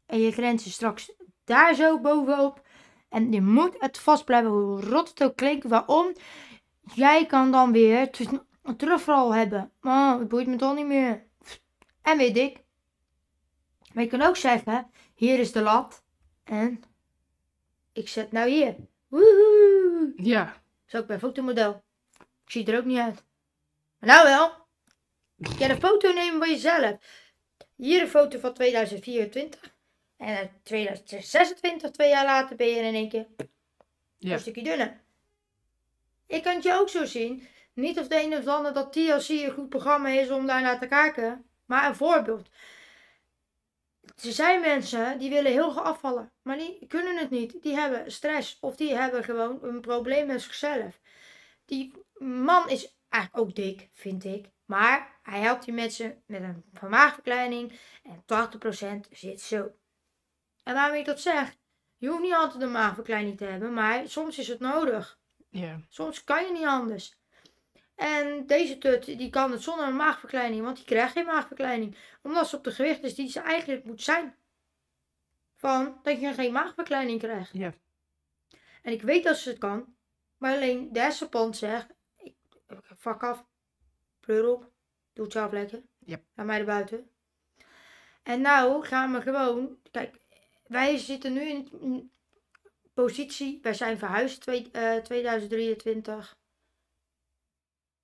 En je grens is straks daar zo bovenop. En je moet het vast blijven, hoe rot het ook klinkt. Waarom? Jij kan dan weer een terugval hebben. Oh, het boeit me toch niet meer. En weet ik. Maar je kan ook zeggen, hier is de lat. En ik zet nou hier. Woehoe. Ja. Zo, ik bij fotomodel. Ik zie er ook niet uit. Nou wel. kan een foto nemen van jezelf. Hier een foto van 2024. En 2026, twee jaar later, ben je in één keer een stukje dunner. Ik kan het je ook zo zien. Niet of de een of de ander dat TLC een goed programma is om daar naar te kijken. Maar een voorbeeld. Er zijn mensen die willen heel graag afvallen. Maar die kunnen het niet. Die hebben stress. Of die hebben gewoon een probleem met zichzelf. Die man is Eigenlijk ook dik, vind ik. Maar hij helpt die mensen met een maagverkleining. En 80% zit zo. En waarom ik dat zeg? Je hoeft niet altijd een maagverkleining te hebben. Maar soms is het nodig. Ja. Soms kan je niet anders. En deze tut die kan het zonder een maagverkleining. Want die krijgt geen maagverkleining. Omdat ze op de gewicht is die ze eigenlijk moet zijn. Van dat je geen maagverkleining krijgt. Ja. En ik weet dat ze het kan. Maar alleen de hersenpand zegt, vak af. Pleur op. Doe het zelf lekker. Yep. Laat mij er buiten. En nou gaan we gewoon. Kijk, wij zitten nu in, positie. Wij zijn verhuisd twee, 2023.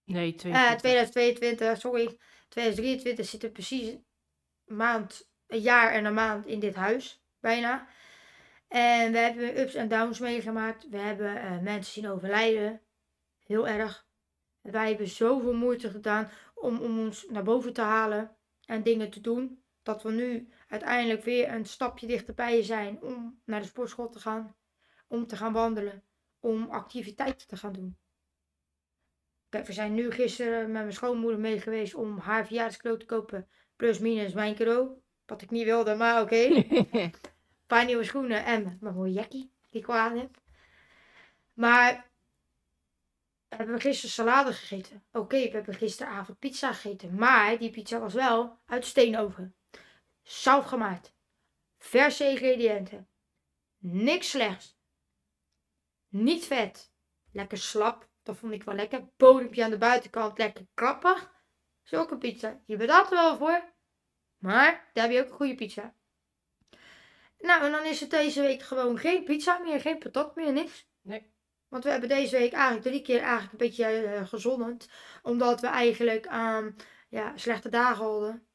Eh, nee, 2022. Eh, 2022. Sorry. 2023 zitten precies een maand, een jaar en een maand in dit huis. Bijna. En we hebben ups en downs meegemaakt. We hebben eh, mensen zien overlijden. Heel erg. Wij hebben zoveel moeite gedaan om, om ons naar boven te halen en dingen te doen. Dat we nu uiteindelijk weer een stapje dichterbij zijn om naar de sportschool te gaan. Om te gaan wandelen. Om activiteiten te gaan doen. Kijk, we zijn nu gisteren met mijn schoonmoeder mee geweest om haar verjaardagscadeau te kopen. Plus minus mijn cadeau. Wat ik niet wilde, maar oké. paar nieuwe schoenen en mijn mooie jackie die ik al aan heb. Maar we hebben gisteren salade gegeten. Oké, okay, we hebben gisteravond pizza gegeten. Maar die pizza was wel uit steenoven. Zelf gemaakt. Verse ingrediënten. Niks slechts. Niet vet. Lekker slap. Dat vond ik wel lekker. Bodempje aan de buitenkant. Lekker krappig. Zulke pizza. Je bedacht er wel voor. Maar daar heb je ook een goede pizza. Nou, en dan is het deze week gewoon geen pizza meer. Geen patat meer. Niks. Nee. Want we hebben deze week eigenlijk drie keer eigenlijk een beetje uh, Omdat we eigenlijk um, ja, slechte dagen hadden.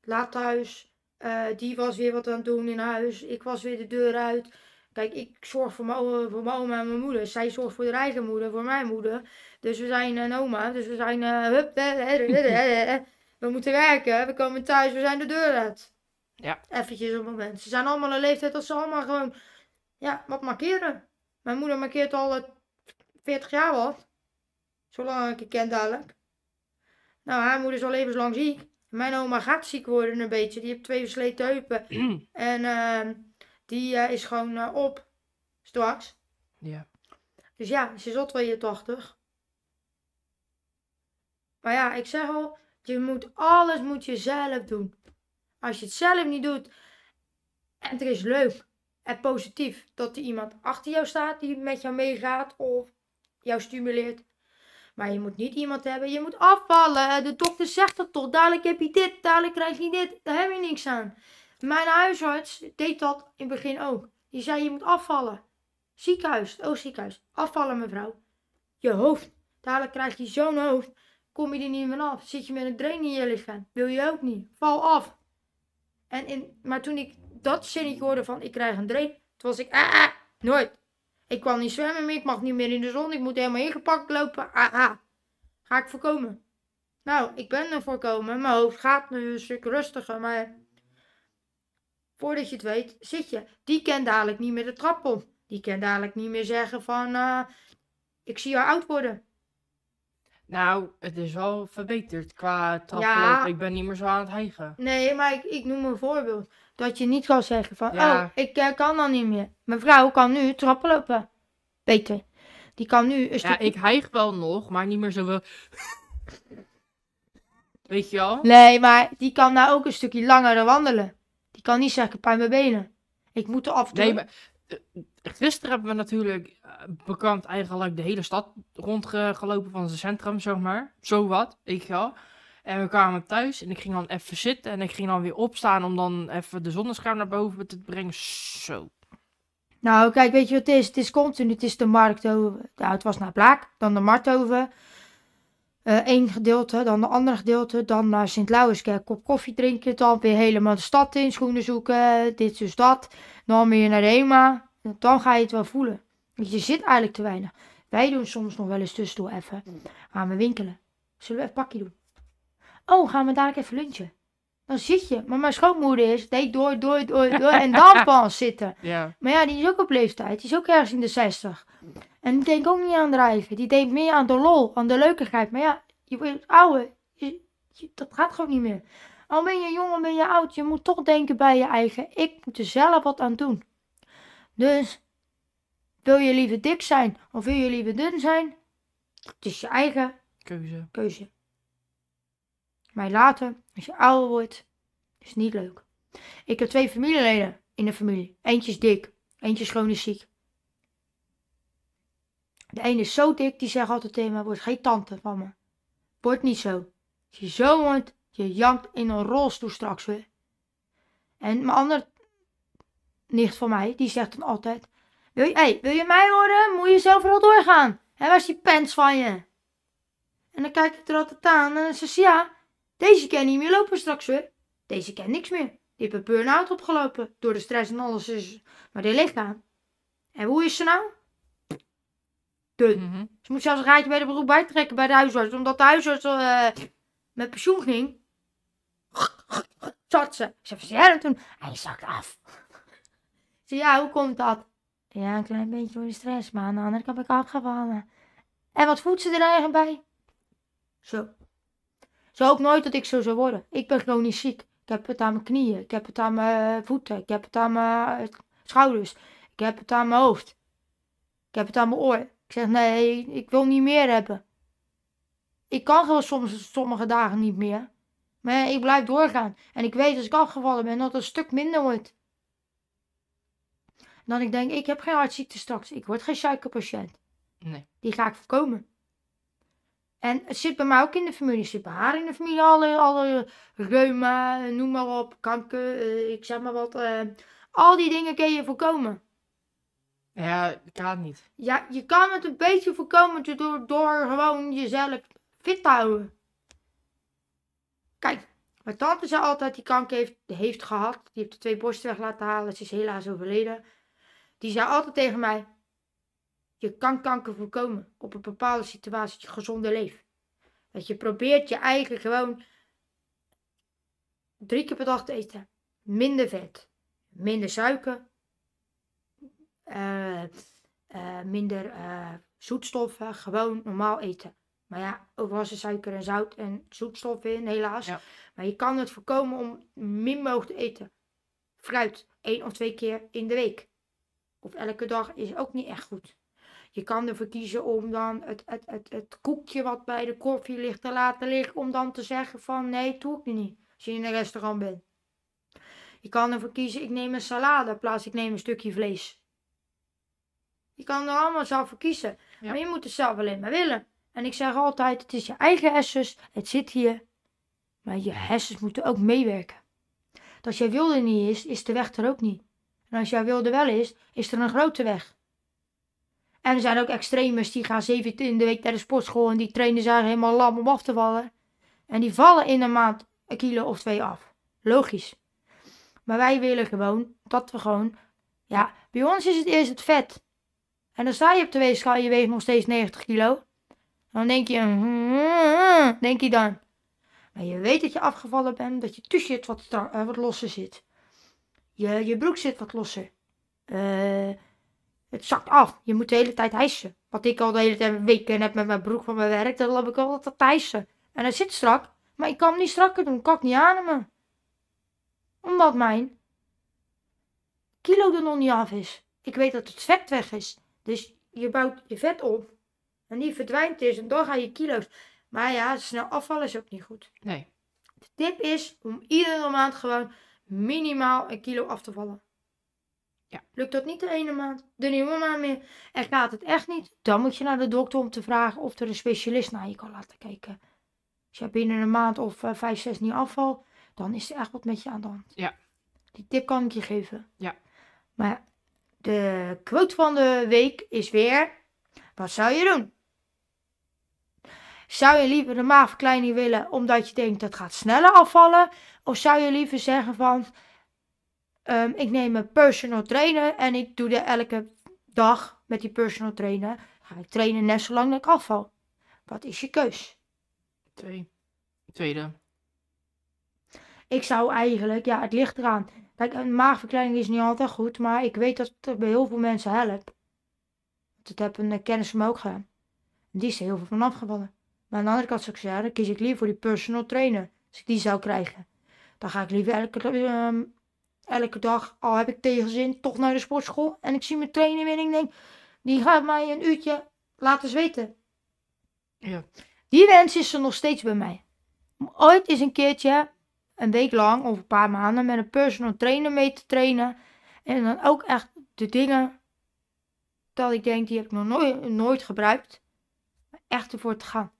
Laat thuis. Eh, die was weer wat aan het doen in huis. Ik was weer de deur uit. Kijk, ik zorg voor mijn, oma en mijn moeder. Zij zorgt voor de eigen moeder, voor mijn moeder. Dus we zijn eh, een oma. Dus we zijn... hup, we moeten werken. We komen thuis. We zijn de deur uit. Ja. Eventjes een moment. Ze zijn allemaal een leeftijd dat ze allemaal gewoon... Ja, wat markeren. Mijn moeder markeert al 40 eh, jaar wat. Zolang ik je ken dadelijk. Nou, haar moeder is al levenslang ziek. Mijn oma gaat ziek worden een beetje. Die heeft twee versleten heupen. en ehm, die eh, is gewoon eh, op. Straks. Ja. Dus ja, ze is al 82. Maar ja, ik zeg al, je moet alles moet je zelf doen. Als je het zelf niet doet en het is leuk, het positief. Dat er iemand achter jou staat die met jou meegaat of jou stimuleert. Maar je moet niet iemand hebben. Je moet afvallen. De dokter zegt dat toch. Dadelijk heb je dit. Dadelijk krijg je dit. Daar heb je niks aan. Mijn huisarts deed dat in het begin ook. Die zei je moet afvallen. Ziekenhuis. Oh ziekenhuis. Afvallen mevrouw. Je hoofd. Dadelijk krijg je zo'n hoofd. Kom je er niet meer af. Zit je met een drain in je lichaam. Wil je ook niet. Val af. En in, maar toen ik dat zinnetje hoorde van ik krijg een drain, toen was ik, ah, ah, nooit. Ik kan niet zwemmen meer, ik mag niet meer in de zon, ik moet helemaal ingepakt lopen, ah, ah. Ga ik voorkomen. Nou, ik ben er voorkomen, mijn hoofd gaat nu een stuk rustiger, maar voordat je het weet, zit je. Die kent dadelijk niet meer de trap om. Die kent dadelijk niet meer zeggen van, uh, ik zie jou oud worden. Nou, het is wel verbeterd qua trappen. Ik ben niet meer zo aan het hijgen. Nee, maar ik, ik noem een voorbeeld. Dat je niet kan zeggen van, oh, ik eh, kan dan niet meer. Mijn vrouw kan nu trappen lopen. Beter. Die kan nu een stukje... Ja, ik hijg wel nog, maar niet meer zo Weet je wel? Nee, maar die kan nou ook een stukje langer wandelen. Die kan niet zeggen, pijn mijn benen. Ik moet er af toe... Nee, maar eh, Gisteren hebben we natuurlijk eh, bekend eigenlijk de hele stad rondgelopen van zijn centrum, zeg maar. Zo wat, ik ga. En we kwamen thuis en ik ging dan even zitten en ik ging dan weer opstaan om dan even de zonnescherm naar boven te brengen. Zo. Nou, kijk, weet je wat het is? Het is continu, het is de Markthoven. Nou, het was naar Blaak, dan de Markthoven. Eén eh, uh, gedeelte, dan de andere gedeelte, dan naar Sint Lauwerskerk. Kop koffie drinken, dan weer helemaal de stad in, schoenen zoeken, dit dus dat. Dan weer naar Rema dan ga je het wel voelen. Want je zit eigenlijk te weinig. Wij doen soms nog wel eens tussendoor even. Gaan we winkelen. Zullen we even pakje doen? Oh, gaan we dadelijk even lunchen? Dan zit je. Maar mijn schoonmoeder is, deed door, door, door, door. en dan pas zitten. Ja. Maar ja, die is ook op leeftijd. Die is ook ergens in de 60. En die denkt ook niet aan drijven. Die denkt meer aan de lol, aan de leukigheid. Maar ja, je wordt ouder. Je, je, dat gaat gewoon niet meer. Al ben je jong, al ben je oud. Je moet toch denken bij je eigen. Ik moet er zelf wat aan doen. Dus wil je liever dik zijn of wil je liever dun zijn? Het is je eigen keuze. keuze. Maar later, als je ouder wordt, is het niet leuk. Ik heb twee familieleden in de familie. Eentje is dik, eentje is chronisch ziek. De ene is zo dik, die zegt altijd tegen me, wordt geen tante van me. word niet zo. Als je zo wordt, je jankt in een rolstoel straks weer. En mijn andere nicht van mij, die zegt dan altijd: wil je, hey, wil je mij horen? Moet je zelf wel doorgaan. Hé, waar is die pens van je? En dan kijk ik er altijd aan en dan zegt ze: Ja, deze kan niet meer lopen straks weer. Deze kan niks meer. Die heeft een burn-out opgelopen. Door de stress en alles is. Dus, maar die ligt aan. En hoe is ze nou? Dun. Mhm. Ze moet zelfs een raadje bij de beroep bijtrekken bij de huisarts. Omdat de huisarts uh, met pensioen ging. Zat ze. Ze heeft toen. Hij zakt af. Ze ja, hoe komt dat? Ja, een klein beetje door de stress, maar aan de andere kant heb ik afgevallen. En wat voelt ze er eigenlijk bij? Zo. Ze hoopt nooit dat ik zo zou worden. Ik ben chronisch ziek. Ik heb het aan mijn knieën, ik heb het aan mijn eh, voeten, ik heb het aan mijn eh, schouders, ik heb het aan mijn hoofd. Ik heb het aan mijn oor. Ik zeg, nee, ik wil niet meer hebben. Ik kan gewoon soms sommige dagen niet meer. Maar ik blijf doorgaan. En ik weet als ik afgevallen ben dat het een stuk minder wordt. Dan ik denk, ik heb geen hartziekte straks. Ik word geen suikerpatiënt. Nee. Die ga ik voorkomen. En het zit bij mij ook in de familie. Het zit bij haar in de familie. Alle, alle reuma, noem maar op, kanker, eh, ik zeg maar wat. Eh. al die dingen kun je voorkomen. Ja, ik kan niet. Ja, je kan het een beetje voorkomen door, door gewoon jezelf fit te houden. Kijk, mijn tante zei altijd, die kanker heeft, heeft gehad. Die heeft de twee borsten weg laten halen. Ze is helaas overleden. Die zei altijd tegen mij: Je kan kanker voorkomen op een bepaalde situatie dat je gezonde leeft. Dat je probeert je eigenlijk gewoon drie keer per dag te eten. Minder vet, minder suiker, eh, eh, minder eh, zoetstoffen, gewoon normaal eten. Maar ja, overal is suiker en zout en zoetstoffen in, helaas. Maar je kan het voorkomen om min mogelijk te eten. Fruit, één of twee keer in de week. Of elke dag is ook niet echt goed. Je kan ervoor kiezen om dan het, het, het, het koekje wat bij de koffie ligt te laten liggen. Om dan te zeggen van nee, doe ik niet. Als je in een restaurant bent. Je kan ervoor kiezen, ik neem een salade in plaats ik neem een stukje vlees. Je kan er allemaal zelf voor kiezen. Maar je moet het zelf alleen maar willen. En ik zeg altijd, het is je eigen hersens. Het zit hier. Maar je hersens moeten ook meewerken. Dat jij wilde niet is, is de weg er ook niet. En als jouw wilde wel is, is er een grote weg. En er zijn ook extremers die gaan zeven in de week naar de sportschool en die trainen zijn helemaal lam om af te vallen. En die vallen in een maand een kilo of twee af. Logisch. Maar wij willen gewoon dat we gewoon. Ja, bij ons is het eerst het vet. En dan sta je op de weegschaal en je weegt nog steeds 90 kilo. Dan denk je, hmm, hmm, hmm, denk je dan. Maar je weet dat je afgevallen bent, dat je tussen shirt wat, eh, wat losser zit. Je, je broek zit wat losse, eh, het zakt af. Je moet de hele tijd hijsen. Wat ik al de hele tijd weken heb met mijn broek van mijn werk, dan heb ik altijd hijsen. En hij zit strak, maar ik kan hem niet strakker doen. Ik kan het niet hem. Omdat mijn kilo er nog niet af is. Ik weet dat het vet weg is. Dus je bouwt je vet op. En die verdwijnt is dus en dan ga je kilo's. Maar ja, snel afvallen is ook niet goed. Nee. De tip is om iedere maand gewoon minimaal een kilo af te vallen. Ja. Lukt dat niet de ene maand, de nieuwe maand meer en gaat het echt niet, dan moet je naar de dokter om te vragen of er een specialist naar je kan laten kijken. Als je binnen een maand of uh, vijf, zes niet afval, dan is er echt wat met je aan de hand. Ja. Die tip kan ik je geven. Ja. Maar de quote van de week is weer: wat zou je doen? Zou je liever de maagverkleining willen omdat je denkt dat gaat sneller afvallen? Of zou je liever zeggen van, ehm, ik neem een personal trainer en ik doe er elke dag met die personal trainer, ga ik trainen net zolang ik afval? Wat is je keus? Twee. Tweede. Ik zou eigenlijk, ja, het ligt eraan. Kijk, een maagverkleining is niet altijd goed, maar ik weet dat het bij heel veel mensen helpt. Dat heb een eh, kennis van me ook gehad. En die is er heel veel van afgevallen. Maar aan de andere kant zou ik zeggen, kies ik liever voor die personal trainer. Als ik die zou krijgen. Dan ga ik liever elke, ehm, dag, al heb ik tegenzin, toch naar de sportschool. En ik zie mijn trainer weer en ik denk, die gaat mij een uurtje laten zweten. Ja. Die wens is er nog steeds bij mij. Ooit is een keertje, een week lang of een paar maanden, met een personal trainer mee te trainen. En dan ook echt de dingen dat ik denk, die heb ik nog nooit, nooit gebruikt. Echt ervoor te gaan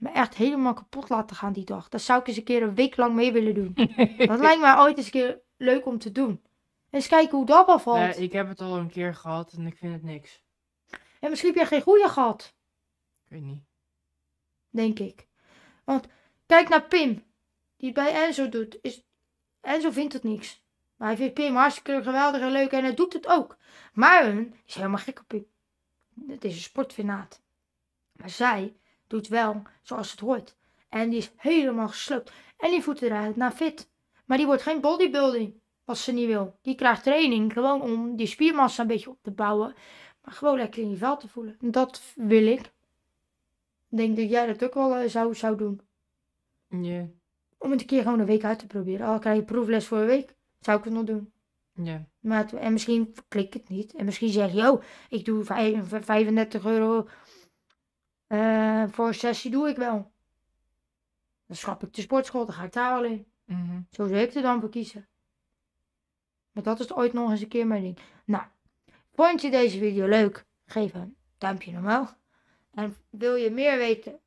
me echt helemaal kapot laten gaan die dag. Dat zou ik eens een keer een week lang mee willen doen. dat lijkt mij ooit eens een keer leuk om te doen. Eens kijken hoe dat bevalt. Nee, ik heb het al een keer gehad en ik vind het niks. En misschien heb jij geen goede gehad. Ik weet niet. Denk ik. Want kijk naar Pim. Die het bij Enzo doet. Is... Enzo vindt het niks. Maar hij vindt Pim hartstikke geweldig en leuk en hij doet het ook. Maar hij is helemaal gek op Pim. Het is een sportfinaat. Maar zij doet wel zoals het hoort. En die is helemaal gesloopt En die voeten eruit naar nou, fit. Maar die wordt geen bodybuilding als ze niet wil. Die krijgt training gewoon om die spiermassa een beetje op te bouwen. Maar gewoon lekker in je vel te voelen. Dat wil ik. Ik denk dat jij dat ook wel eh, zou, zou doen. Ja. Om het een keer gewoon een week uit te proberen. Al krijg je proefles voor een week. Zou ik het nog doen. Ja. Maar en misschien klikt het niet. En misschien zeg je, oh, ik doe 35 euro eh, voor een sessie doe ik wel. Dan schrap ik de sportschool, dan ga ik daar alleen. Mhm. Zo zou ik er dan voor kiezen. Maar dat is ooit nog eens een keer mijn ding. Nou, vond je deze video leuk? Geef een duimpje omhoog. En wil je meer weten?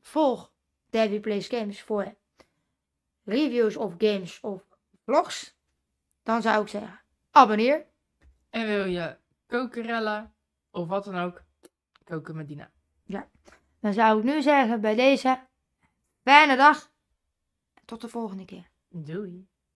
Volg Debbie Plays Games voor reviews of games of vlogs. Dan zou ik zeggen, abonneer. En wil je kokerellen of wat dan ook, koken met Dina. Ja, dan zou ik nu zeggen bij deze fijne dag. Tot de volgende keer. Doei.